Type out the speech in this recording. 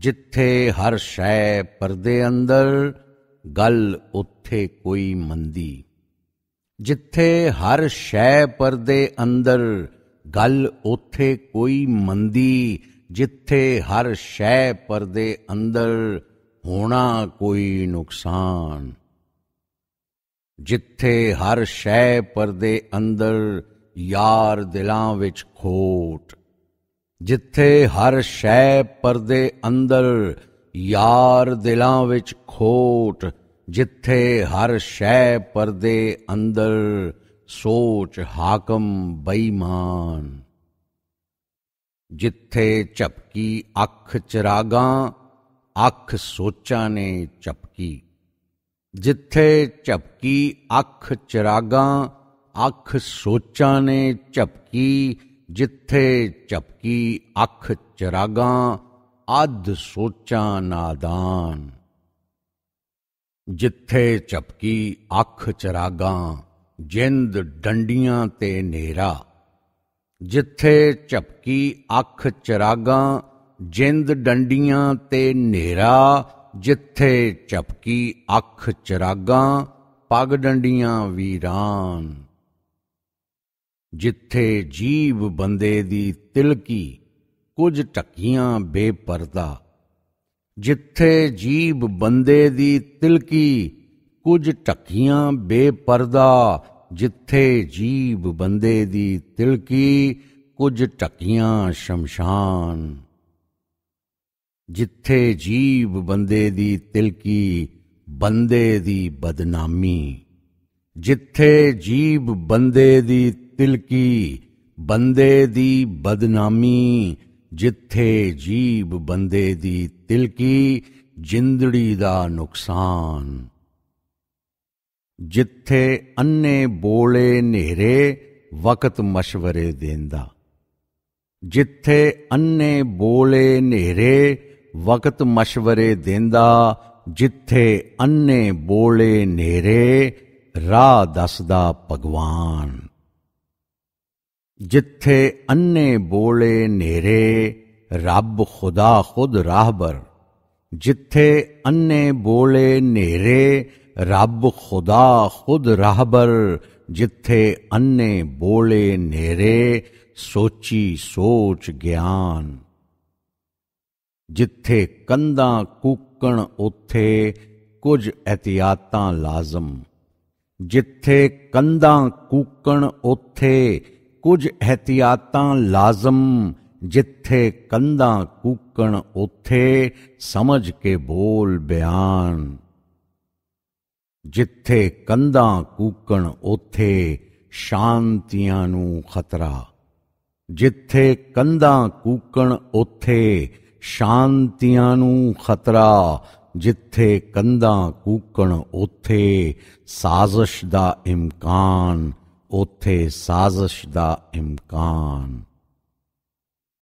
ਜਿੱਥੇ ਹਰ ਸ਼ੈ ਪਰਦੇ ਅੰਦਰ ਗੱਲ ਉੱਥੇ ਕੋਈ ਮੰਦੀ ਜਿੱਥੇ ਹਰ ਸ਼ੈ ਪਰਦੇ ਅੰਦਰ ਗੱਲ ਉੱਥੇ ਕੋਈ ਮੰਦੀ ਜਿੱਥੇ ਹਰ ਸ਼ੈ ਪਰਦੇ ਅੰਦਰ ਹੋਣਾ ਕੋਈ ਨੁਕਸਾਨ ਜਿੱਥੇ ਹਰ ਸ਼ੈ ਪਰਦੇ ਅੰਦਰ ਯਾਰ ਦਿਲਾਂ ਵਿੱਚ ਖੋਟ ਜਿੱਥੇ ਹਰ ਸ਼ੈ ਪਰਦੇ ਅੰਦਰ ਯਾਰ ਦਿਲਾਂ ਵਿੱਚ ਖੋਟ ਜਿੱਥੇ ਹਰ ਸ਼ੈ ਪਰਦੇ ਅੰਦਰ ਸੋਚ ਹਾਕਮ ਬੇਈਮਾਨ ਜਿੱਥੇ ਝਪਕੀ ਅੱਖ ਚਰਾਗਾ ਅੱਖ ਸੋਚਾਂ ਨੇ ਝਪਕੀ ਜਿੱਥੇ ਝਪਕੀ ਅੱਖ ਚਰਾਗਾ ਅੱਖ ਸੋਚਾਂ ਨੇ ਝਪਕੀ ਜਿੱਥੇ ਝਪਕੀ ਅੱਖ ਚਰਾਗਾਂ ਅਧ ਸੋਚਾਂ ਨਾਦਾਨ ਜਿੱਥੇ ਝਪਕੀ ਅੱਖ ਚਰਾਗਾਂ ਜਿੰਦ ਡੰਡੀਆਂ ਤੇ ਨੇਰਾ ਜਿੱਥੇ ਝਪਕੀ ਅੱਖ ਚਰਾਗਾਂ ਜਿੰਦ ਡੰਡੀਆਂ ਤੇ ਨੇਰਾ ਜਿੱਥੇ ਝਪਕੀ ਅੱਖ ਚਰਾਗਾਂ ਪਗ ਡੰਡੀਆਂ ਵੀਰਾਨ ਜਿੱਥੇ ਜੀਵ ਬੰਦੇ ਦੀ ਤਿਲਕੀ ਕੁਝ ਟੱਕੀਆਂ ਬੇਪਰਦਾ ਜਿੱਥੇ ਜੀਵ ਬੰਦੇ ਦੀ ਤਿਲਕੀ ਕੁਝ ਟੱਕੀਆਂ ਬੇਪਰਦਾ ਜਿੱਥੇ ਜੀਵ ਬੰਦੇ ਦੀ ਤਿਲਕੀ ਕੁਝ ਟੱਕੀਆਂ ਸ਼ਮਸ਼ਾਨ ਜਿੱਥੇ ਜੀਵ ਬੰਦੇ ਦੀ ਤਿਲਕੀ ਬੰਦੇ ਦੀ ਬਦਨਾਮੀ ਜਿੱਥੇ ਜੀਵ ਬੰਦੇ ਦੀ ਦਿਲ ਕੀ ਬੰਦੇ ਦੀ ਬਦਨਾਮੀ ਜਿੱਥੇ ਜੀਬ ਬੰਦੇ ਦੀ ਤਿਲਕੀ ਜਿੰਦੜੀ ਦਾ ਨੁਕਸਾਨ ਜਿੱਥੇ ਅੰਨੇ ਬੋਲੇ ਨੇਰੇ ਵਕਤ مشਵਰੇ ਦੇਂਦਾ ਜਿੱਥੇ ਅੰਨੇ ਬੋਲੇ ਨੇਰੇ ਵਕਤ مشਵਰੇ ਦੇਂਦਾ ਜਿੱਥੇ ਅੰਨੇ ਬੋਲੇ ਨੇਰੇ ਰਾਹ ਦੱਸਦਾ ਭਗਵਾਨ ਜਿੱਥੇ ਅੰਨੇ ਬੋਲੇ ਨੇਰੇ ਰੱਬ ਖੁਦਾ ਖੁਦ ਰਾਹਬਰ ਜਿੱਥੇ ਅੰਨੇ ਬੋਲੇ ਨੇਰੇ ਰੱਬ ਖੁਦਾ ਖੁਦ ਰਾਹਬਰ ਜਿੱਥੇ ਅੰਨੇ ਬੋਲੇ ਨੇਰੇ ਸੋਚੀ ਸੋਚ ਗਿਆਨ ਜਿੱਥੇ ਕੰਦਾ ਕੂਕਣ ਉਥੇ ਕੁਝ ਇਤਿਆਤਾਂ ਲਾਜ਼ਮ ਜਿੱਥੇ ਕੰਦਾ ਕੂਕਣ ਉਥੇ ਕੁਝ ਹਤਿਆਤਾਂ ਲਾਜ਼ਮ ਜਿੱਥੇ ਕੰਧਾਂ ਕੂਕਣ ਉਥੇ ਸਮਝ ਕੇ ਬੋਲ ਬਿਆਨ ਜਿੱਥੇ ਕੰਧਾਂ ਕੂਕਣ ਉਥੇ ਸ਼ਾਂਤੀਆਂ ਨੂੰ ਖਤਰਾ ਜਿੱਥੇ ਕੰਧਾਂ ਕੂਕਣ ਉਥੇ ਸ਼ਾਂਤੀਆਂ ਨੂੰ ਖਤਰਾ ਜਿੱਥੇ ਕੰਧਾਂ ਕੂਕਣ ਉਥੇ ਸਾਜ਼ਸ਼ ਦਾ ਇਮਕਾਨ ਉਥੇ ਸਾਜ਼ਿਸ਼ ਦਾ ਇਮਕਾਨ